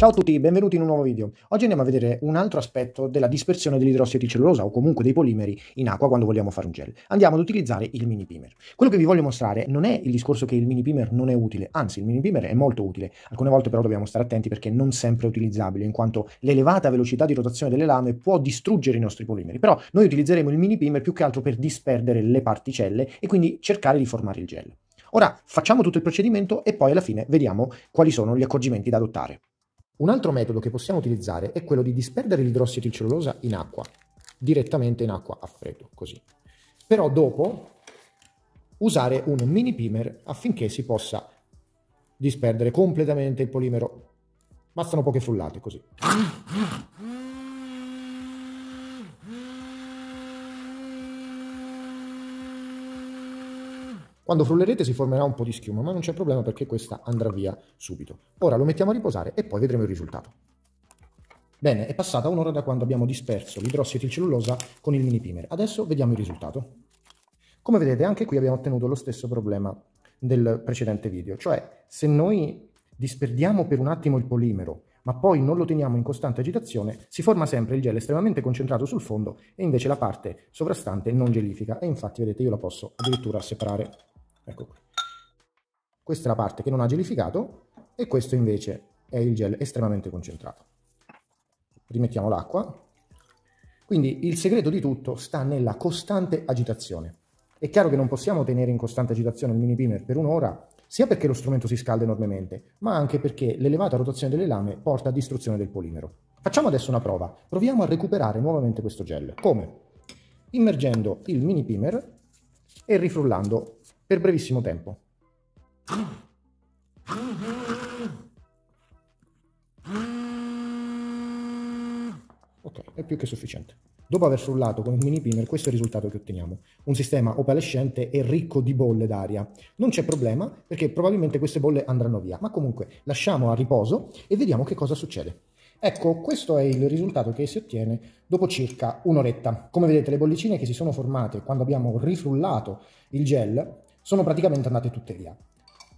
Ciao a tutti, benvenuti in un nuovo video. Oggi andiamo a vedere un altro aspetto della dispersione dell'idrosside di cellulosa o comunque dei polimeri in acqua quando vogliamo fare un gel. Andiamo ad utilizzare il mini primer. Quello che vi voglio mostrare non è il discorso che il mini primer non è utile, anzi il mini primer è molto utile. Alcune volte però dobbiamo stare attenti perché non sempre è utilizzabile in quanto l'elevata velocità di rotazione delle lame può distruggere i nostri polimeri. Però noi utilizzeremo il mini primer più che altro per disperdere le particelle e quindi cercare di formare il gel. Ora facciamo tutto il procedimento e poi alla fine vediamo quali sono gli accorgimenti da adottare. Un altro metodo che possiamo utilizzare è quello di disperdere l'idrossido di in acqua, direttamente in acqua a freddo, così. Però dopo usare un mini primer affinché si possa disperdere completamente il polimero. Bastano poche frullate così. Quando frullerete si formerà un po' di schiuma, ma non c'è problema perché questa andrà via subito. Ora lo mettiamo a riposare e poi vedremo il risultato. Bene, è passata un'ora da quando abbiamo disperso l'idrossietilcellulosa con il mini pimer. Adesso vediamo il risultato. Come vedete anche qui abbiamo ottenuto lo stesso problema del precedente video, cioè se noi disperdiamo per un attimo il polimero ma poi non lo teniamo in costante agitazione, si forma sempre il gel estremamente concentrato sul fondo e invece la parte sovrastante non gelifica e infatti vedete io la posso addirittura separare Ecco qui. Questa è la parte che non ha gelificato e questo invece è il gel estremamente concentrato. Rimettiamo l'acqua. Quindi il segreto di tutto sta nella costante agitazione. È chiaro che non possiamo tenere in costante agitazione il mini primer per un'ora, sia perché lo strumento si scalda enormemente, ma anche perché l'elevata rotazione delle lame porta a distruzione del polimero. Facciamo adesso una prova. Proviamo a recuperare nuovamente questo gel. Come? Immergendo il mini primer e rifrullando per brevissimo tempo. Ok, è più che sufficiente. Dopo aver frullato con un mini pinner, questo è il risultato che otteniamo. Un sistema opalescente e ricco di bolle d'aria. Non c'è problema, perché probabilmente queste bolle andranno via. Ma comunque, lasciamo a riposo e vediamo che cosa succede. Ecco, questo è il risultato che si ottiene dopo circa un'oretta. Come vedete, le bollicine che si sono formate quando abbiamo rifrullato il gel sono praticamente andate tutte via.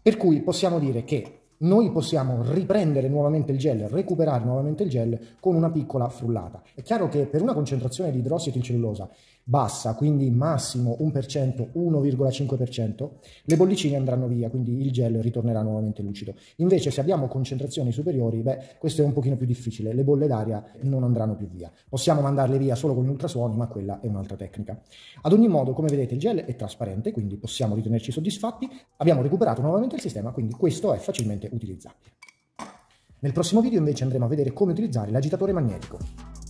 Per cui possiamo dire che noi possiamo riprendere nuovamente il gel, recuperare nuovamente il gel con una piccola frullata. È chiaro che per una concentrazione di idrossietilcellulosa bassa, quindi massimo 1%, 1,5%, le bollicine andranno via, quindi il gel ritornerà nuovamente lucido. Invece se abbiamo concentrazioni superiori, beh, questo è un pochino più difficile, le bolle d'aria non andranno più via. Possiamo mandarle via solo con gli ultrasuoni, ma quella è un'altra tecnica. Ad ogni modo, come vedete, il gel è trasparente, quindi possiamo ritenerci soddisfatti. Abbiamo recuperato nuovamente il sistema, quindi questo è facilmente utilizzabile. Nel prossimo video invece andremo a vedere come utilizzare l'agitatore magnetico.